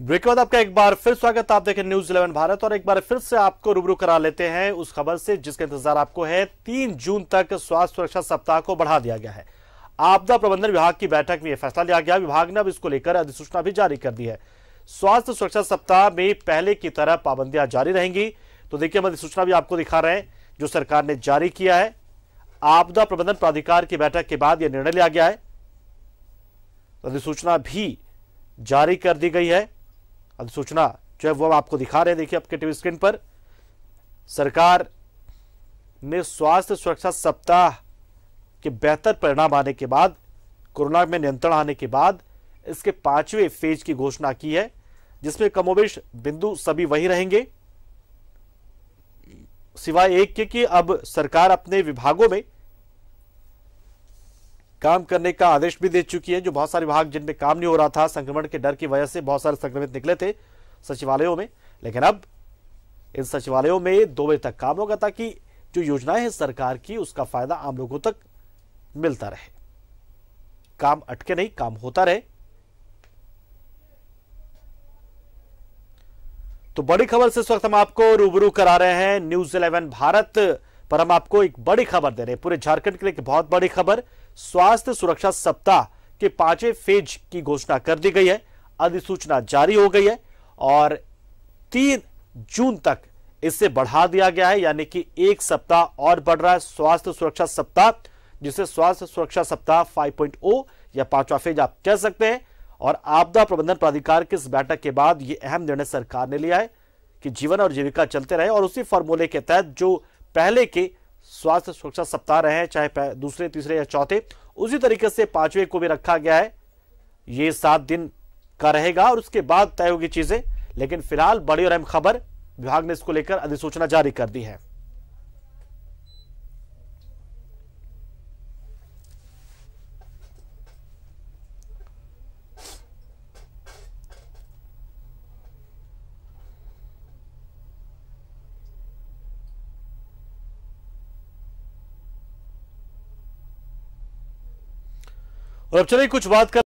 break के बाद आपका एक बार फिर स्वागत आप देखें न्यूज इलेवन भारत और एक बार फिर से आपको रूबरू करा लेते हैं उस खबर से जिसका इंतजार आपको है तीन जून तक स्वास्थ्य सुरक्षा सप्ताह को बढ़ा दिया गया है आपदा प्रबंधन विभाग की बैठक में यह फैसला लिया गया विभाग ने अब इसको लेकर अधिसूचना भी जारी कर दी है स्वास्थ्य सुरक्षा सप्ताह में पहले की तरह पाबंदियां जारी रहेंगी तो देखिए हम अधिसूचना भी आपको दिखा रहे हैं जो सरकार ने जारी किया है आपदा प्रबंधन प्राधिकार की बैठक के बाद यह निर्णय लिया गया है तो अधिसूचना भी जारी कर दी गई है अधिसूचना जो है वो आपको दिखा रहे हैं देखिए आपके टीवी स्क्रीन पर सरकार ने स्वास्थ्य सुरक्षा सप्ताह के बेहतर परिणाम आने के बाद कोरोना में नियंत्रण आने के बाद इसके पांचवें फेज की घोषणा की है जिसमें कमोबेश बिंदु सभी वही रहेंगे सिवाय एक के कि अब सरकार अपने विभागों में काम करने का आदेश भी दे चुकी है जो बहुत सारे विभाग जिनमें काम नहीं हो रहा था संक्रमण के डर की वजह से बहुत सारे संक्रमित निकले थे सचिवालयों में लेकिन अब इन सचिवालयों में दो बजे तक काम होगा ताकि जो योजनाएं हैं सरकार की उसका फायदा आम लोगों तक मिलता रहे काम अटके नहीं काम होता रहे तो बड़ी खबर से इस वक्त हम आपको रूबरू करा रहे हैं न्यूज इलेवन भारत पर हम आपको एक बड़ी खबर दे रहे हैं पूरे झारखंड के लिए एक बहुत बड़ी खबर स्वास्थ्य सुरक्षा सप्ताह के पांचवें फेज की घोषणा कर दी गई है अधिसूचना जारी हो गई है और तीन जून तक इसे बढ़ा दिया गया है यानी कि एक सप्ताह और बढ़ रहा है स्वास्थ्य सुरक्षा सप्ताह जिसे स्वास्थ्य सुरक्षा सप्ताह 5.0 या पांचवा फेज आप कह सकते हैं और आपदा प्रबंधन प्राधिकार की इस बैठक के बाद यह अहम निर्णय सरकार ने लिया है कि जीवन और जीविका चलते रहे और उसी फॉर्मूले के तहत जो पहले के स्वास्थ्य सुरक्षा सप्ताह रहे चाहे दूसरे तीसरे या चौथे उसी तरीके से पांचवे को भी रखा गया है ये सात दिन का रहेगा और उसके बाद तय होगी चीजें लेकिन फिलहाल बड़ी और अहम खबर विभाग ने इसको लेकर अधिसूचना जारी कर दी है और अब चलिए कुछ बात कर